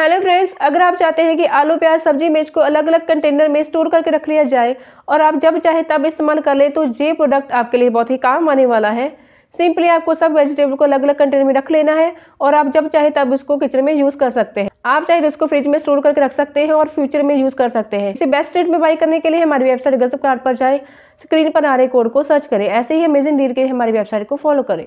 hello friends अगर आप चाहते हैं कि आलू प्याज सब्जी मिर्च को अलग अलग कंटेनर में स्टोर करके रख लिया जाए और आप जब चाहे तब इस्तेमाल कर लें तो ये प्रोडक्ट आपके लिए बहुत ही काम आने वाला है सिंपली आपको सब वेजिटेबल को अलग अलग कंटेनर में रख लेना है और आप जब चाहे तब इसको किचन में यूज़ कर सकते हैं आप चाहे तो इसको फ्रिज में स्टोर करके रख सकते हैं और फ्यूचर में यूज़ कर सकते हैं इसे बेस्ट रेट में बाई करने के लिए हमारी वेबसाइट गजब कार्ड पर जाए स्क्रीन पर आ रहे कोड को सर्च करें ऐसे ही अमेजिंग डील के लिए हमारी वेबसाइट को फॉलो करें